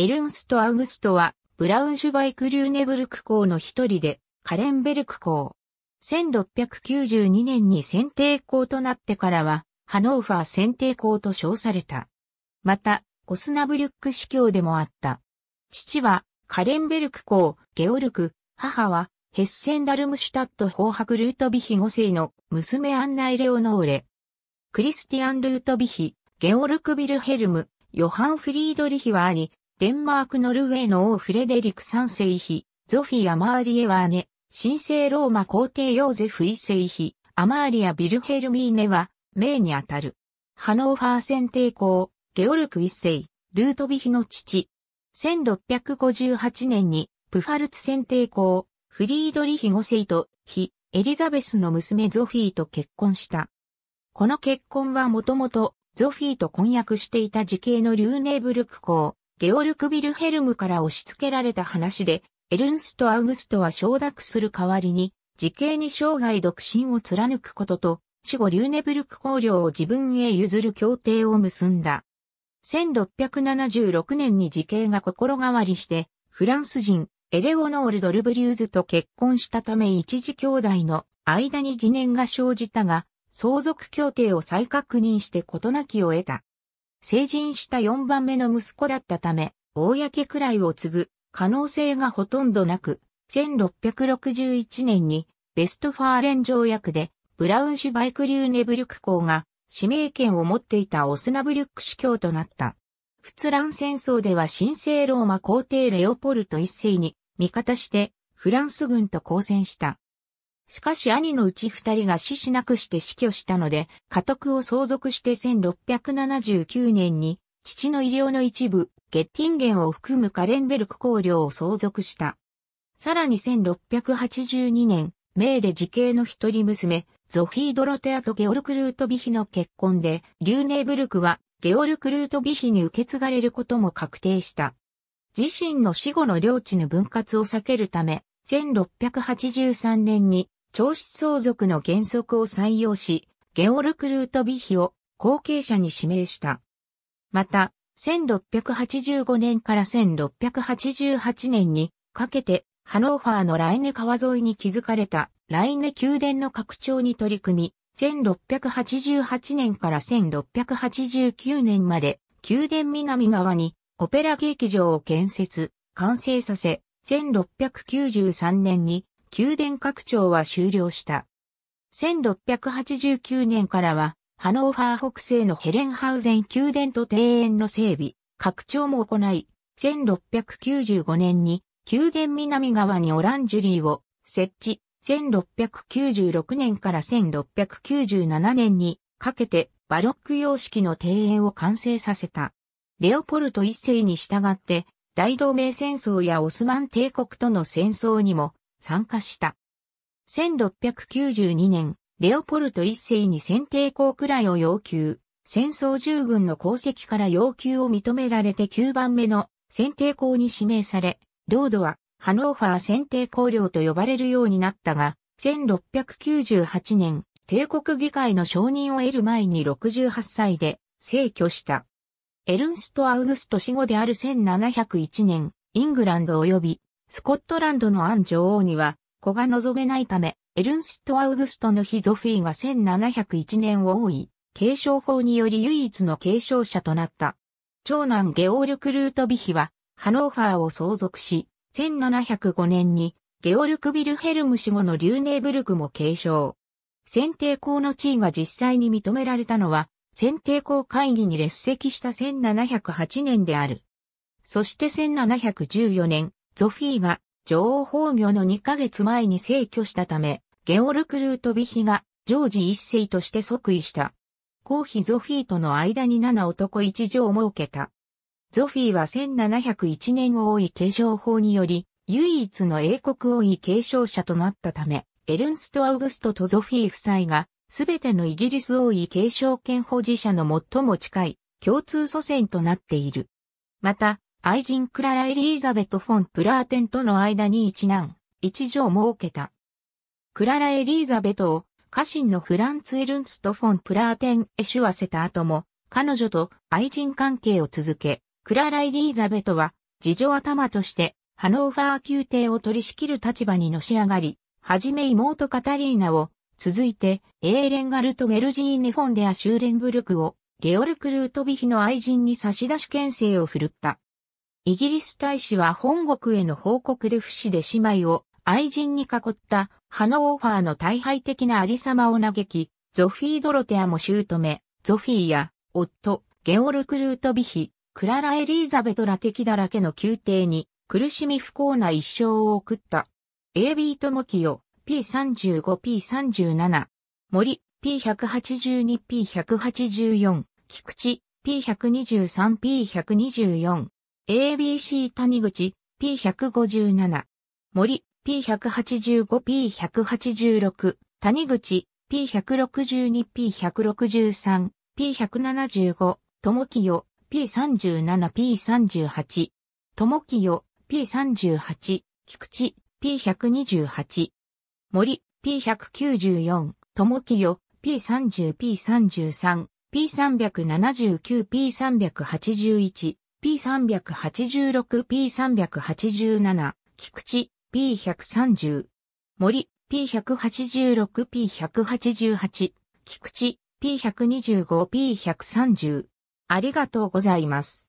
エルンスト・アウグストは、ブラウンシュバイク・リューネブルク校の一人で、カレンベルク校。1692年に選定校となってからは、ハノーファー選定校と称された。また、オスナブリュック司教でもあった。父は、カレンベルク校、ゲオルク、母は、ヘッセンダルムシュタット法白ルートビヒ5世の娘アンナ・エレオノーレ。クリスティアン・ルートビヒ、ゲオルク・ビルヘルム、ヨハン・フリードリヒは兄、デンマーク・ノルウェーの王フレデリク三世妃、ゾフィア・マーリエワーネ、神聖ローマ皇帝ヨーゼフ一世妃、アマーリア・ビルヘルミーネは、名にあたる。ハノーファー選帝公、ゲオルク一世、ルートビヒの父。1658年に、プファルツ選帝公、フリードリヒ五世と、ヒ、エリザベスの娘ゾフィーと結婚した。この結婚はもともと、ゾフィーと婚約していた時系のリューネーブルク公、ゲオルク・ビルヘルムから押し付けられた話で、エルンスト・アウグストは承諾する代わりに、時計に生涯独身を貫くことと、死後リューネブルク公領を自分へ譲る協定を結んだ。1676年に時計が心変わりして、フランス人、エレオノール・ドルブリューズと結婚したため一時兄弟の間に疑念が生じたが、相続協定を再確認して事なきを得た。成人した4番目の息子だったため、公位を継ぐ可能性がほとんどなく、1661年にベストファーレン条約でブラウンシュバイクリューネブリュク公が指名権を持っていたオスナブリュック司教となった。仏乱戦争では神聖ローマ皇帝レオポルト一世に味方してフランス軍と交戦した。しかし兄のうち二人が死死なくして死去したので、家督を相続して1679年に、父の医療の一部、ゲッティンゲンを含むカレンベルク公領を相続した。さらに1682年、名で自兄の一人娘、ゾフィー・ドロテアとゲオルク・ルート・ビヒの結婚で、リューネーブルクはゲオルク・ルート・ビヒに受け継がれることも確定した。自身の死後の領地の分割を避けるため、1683年に長子相続の原則を採用し、ゲオルク・ルートビヒを後継者に指名した。また、1685年から1688年にかけて、ハノーファーのライネ川沿いに築かれたライネ宮殿の拡張に取り組み、1688年から1689年まで宮殿南側にオペラ劇場を建設、完成させ、1693年に宮殿拡張は終了した。1689年からは、ハノーファー北西のヘレンハウゼン宮殿と庭園の整備、拡張も行い、1695年に宮殿南側にオランジュリーを設置、1696年から1697年にかけてバロック様式の庭園を完成させた。レオポルト一世に従って大同盟戦争やオスマン帝国との戦争にも参加した。1692年、レオポルト一世に選定校くらいを要求、戦争従軍の功績から要求を認められて9番目の選定校に指名され、ロードはハノーファー選定校領と呼ばれるようになったが、1698年、帝国議会の承認を得る前に68歳で逝去した。エルンスト・アウグスト死後である1701年、イングランド及びスコットランドのアン女王には、子が望めないため、エルンスト・アウグストの日ゾフィーが1701年を追い、継承法により唯一の継承者となった。長男ゲオルク・ルートビヒは、ハノーファーを相続し、1705年に、ゲオルク・ビルヘルム死後のリューネーブルクも継承。選定校の地位が実際に認められたのは、選定校会議に列席した1708年である。そして1714年、ゾフィーが女王崩御の2ヶ月前に逝去したため、ゲオルク・ルートビヒがジョージ一世として即位した。皇妃ゾフィーとの間に7男一女を設けた。ゾフィーは1701年王位継承法により、唯一の英国王位継承者となったため、エルンスト・アウグストとゾフィー夫妻が、すべてのイギリス王位継承権保持者の最も近い共通祖先となっている。また、愛人クララ・エリーザベト・フォン・プラーテンとの間に一男、一女を設けた。クララ・エリーザベトを家臣のフランツ・エルンツとフォン・プラーテンへ手話せた後も、彼女と愛人関係を続け、クララ・エリーザベトは、次女頭として、ハノーファー宮廷を取り仕切る立場にのし上がり、はじめ妹カタリーナを、続いて、エーレンガルト・ウェルジーネ・フォンデア・シューレンブルクを、ゲオルク・ルートビヒの愛人に差し出し牽制を振るった。イギリス大使は本国への報告で不死で姉妹を愛人に囲ったハノーファーの大敗的なありさまを嘆き、ゾフィー・ドロテアも姑、ゾフィーや夫、ゲオルク・ルート・ビヒ、クララ・エリーザベトら敵だらけの宮廷に苦しみ不幸な一生を送った。AB ともきよ、P35P37、森、P182P184、菊池、P123P124、ABC 谷口 P157、森 P185P186、谷口 P162P163、P175、友清 P37P38、友清 P38、菊池 P128、森 P194、友清 P30P33、P379P381、P386、P387、菊池、P130、森、P186、P188、菊池、P125、P130。ありがとうございます。